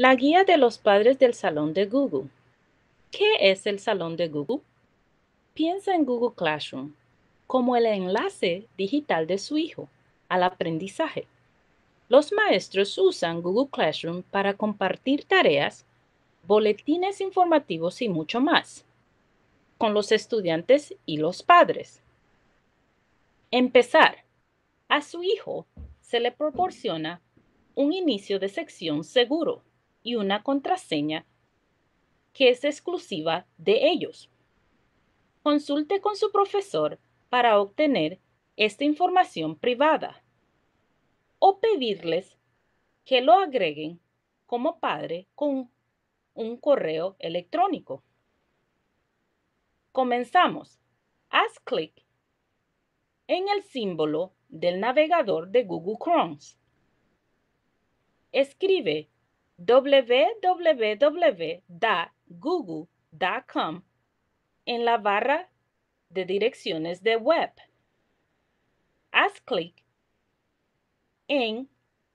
La guía de los padres del salón de Google. ¿Qué es el salón de Google? Piensa en Google Classroom como el enlace digital de su hijo al aprendizaje. Los maestros usan Google Classroom para compartir tareas, boletines informativos y mucho más con los estudiantes y los padres. Empezar. A su hijo se le proporciona un inicio de sección seguro y una contraseña que es exclusiva de ellos. Consulte con su profesor para obtener esta información privada o pedirles que lo agreguen como padre con un correo electrónico. Comenzamos. Haz clic en el símbolo del navegador de Google Chrome. Escribe www.google.com en la barra de direcciones de web. Haz clic en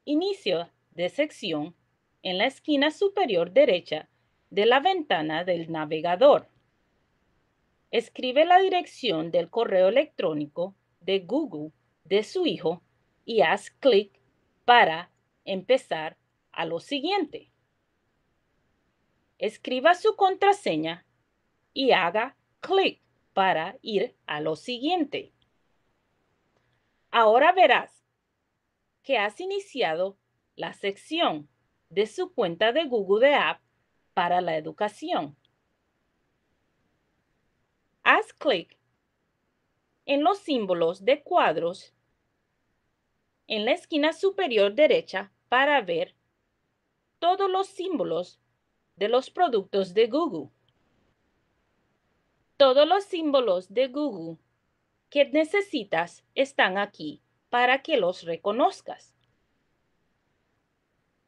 Inicio de sección en la esquina superior derecha de la ventana del navegador. Escribe la dirección del correo electrónico de Google de su hijo y haz clic para empezar a lo siguiente. Escriba su contraseña y haga clic para ir a lo siguiente. Ahora verás que has iniciado la sección de su cuenta de Google de App para la educación. Haz clic en los símbolos de cuadros en la esquina superior derecha para ver todos los símbolos de los productos de Google. Todos los símbolos de Google que necesitas están aquí para que los reconozcas.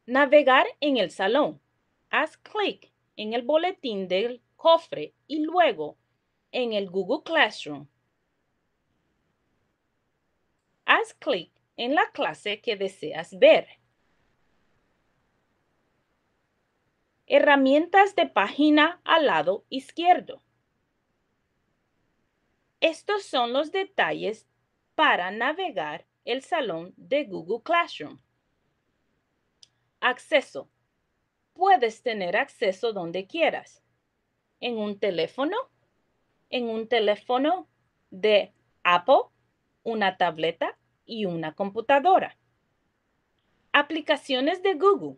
Navegar en el salón. Haz clic en el boletín del cofre y luego en el Google Classroom. Haz clic en la clase que deseas ver. herramientas de página al lado izquierdo. Estos son los detalles para navegar el salón de Google Classroom. Acceso. Puedes tener acceso donde quieras. En un teléfono, en un teléfono de Apple, una tableta y una computadora. Aplicaciones de Google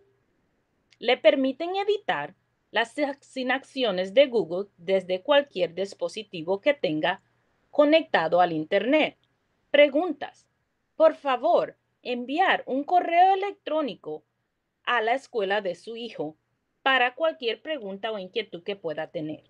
le permiten editar las acciones de Google desde cualquier dispositivo que tenga conectado al Internet. Preguntas. Por favor, enviar un correo electrónico a la escuela de su hijo para cualquier pregunta o inquietud que pueda tener.